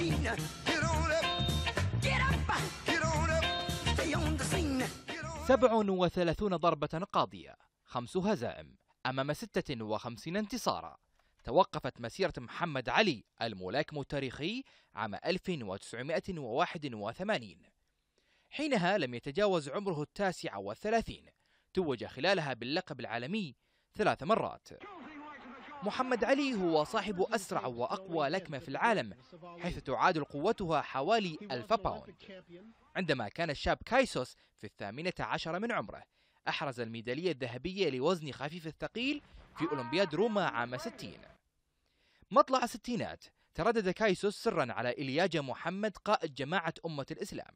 machine. Get on up. Get up. Get on up. Stay on the scene. سبع وثلاثون ضربة قاضية خمس هزائم أمام ستة وخمسين انتصارا توقفت مسيرة محمد علي الملاكم التاريخي عام 1981 حينها لم يتجاوز عمره التاسع والثلاثين توج خلالها باللقب العالمي ثلاث مرات محمد علي هو صاحب أسرع وأقوى لكمة في العالم حيث تعادل قوتها حوالي 1000 باوند عندما كان الشاب كايسوس في الثامنة عشر من عمره أحرز الميدالية الذهبية لوزن خفيف الثقيل في أولمبياد روما عام 60 مطلع الستينات تردد كايسوس سرا على إلياجا محمد قائد جماعة أمة الإسلام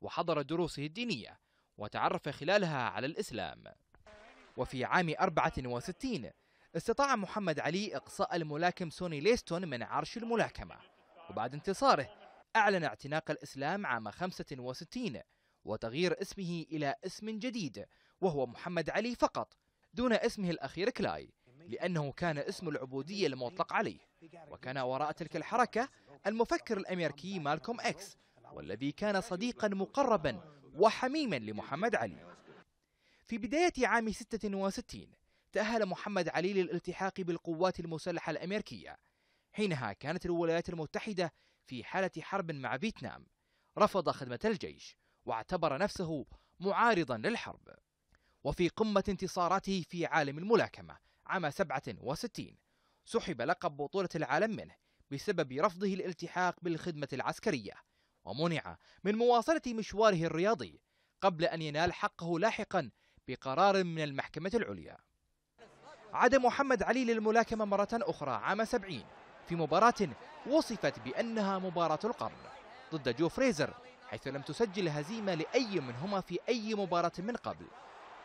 وحضر دروسه الدينية وتعرف خلالها على الإسلام وفي عام 64 استطاع محمد علي إقصاء الملاكم سوني ليستون من عرش الملاكمة وبعد انتصاره أعلن اعتناق الإسلام عام 65 وتغيير اسمه إلى اسم جديد وهو محمد علي فقط دون اسمه الأخير كلاي لأنه كان اسم العبودية المطلق عليه وكان وراء تلك الحركة المفكر الأمريكي مالكوم إكس والذي كان صديقا مقربا وحميما لمحمد علي في بداية عام 66 تأهل محمد علي للالتحاق بالقوات المسلحة الأمريكية حينها كانت الولايات المتحدة في حالة حرب مع فيتنام رفض خدمة الجيش واعتبر نفسه معارضا للحرب وفي قمة انتصاراته في عالم الملاكمة عام 67 سحب لقب بطولة العالم منه بسبب رفضه الالتحاق بالخدمة العسكرية ومنع من مواصلة مشواره الرياضي قبل أن ينال حقه لاحقا بقرار من المحكمة العليا عاد محمد علي للملاكمة مرة أخرى عام 70 في مباراة وصفت بأنها مباراة القرن ضد جو فريزر حيث لم تسجل هزيمة لأي منهما في أي مباراة من قبل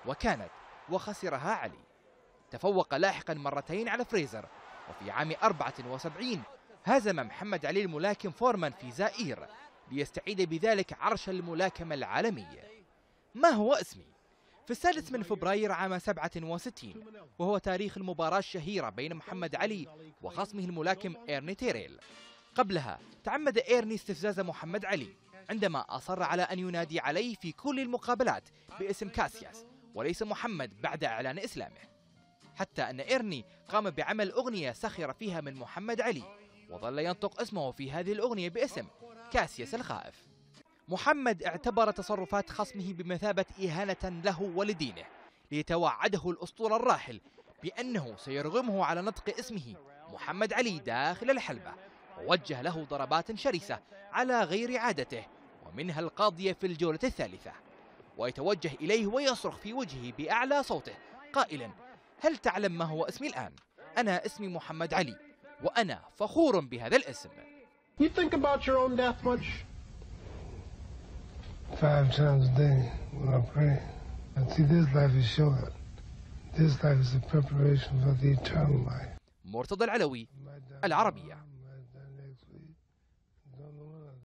وكانت وخسرها علي تفوق لاحقا مرتين على فريزر وفي عام 74 هزم محمد علي الملاكم فورمان في زائير ليستعيد بذلك عرش الملاكمة العالمية ما هو اسمي؟ في السادس من فبراير عام 67 وهو تاريخ المباراة الشهيرة بين محمد علي وخصمه الملاكم إيرني تيريل قبلها تعمد إيرني استفزاز محمد علي عندما أصر على أن ينادي عليه في كل المقابلات باسم كاسياس وليس محمد بعد إعلان إسلامه حتى أن إيرني قام بعمل أغنية سخر فيها من محمد علي وظل ينطق اسمه في هذه الأغنية باسم كاسياس الخائف محمد اعتبر تصرفات خصمه بمثابة إهانة له ولدينه ليتوعده الأسطورة الراحل بأنه سيرغمه على نطق اسمه محمد علي داخل الحلبة ووجه له ضربات شرسة على غير عادته ومنها القاضية في الجولة الثالثة ويتوجه إليه ويصرخ في وجهه بأعلى صوته قائلا هل تعلم ما هو اسمي الآن؟ أنا اسمي محمد علي وأنا فخور بهذا الاسم You think about your own death much? five times a day when I pray. And see, this life is short. This life is a preparation for the eternal life. مرتضى العلوي العربيه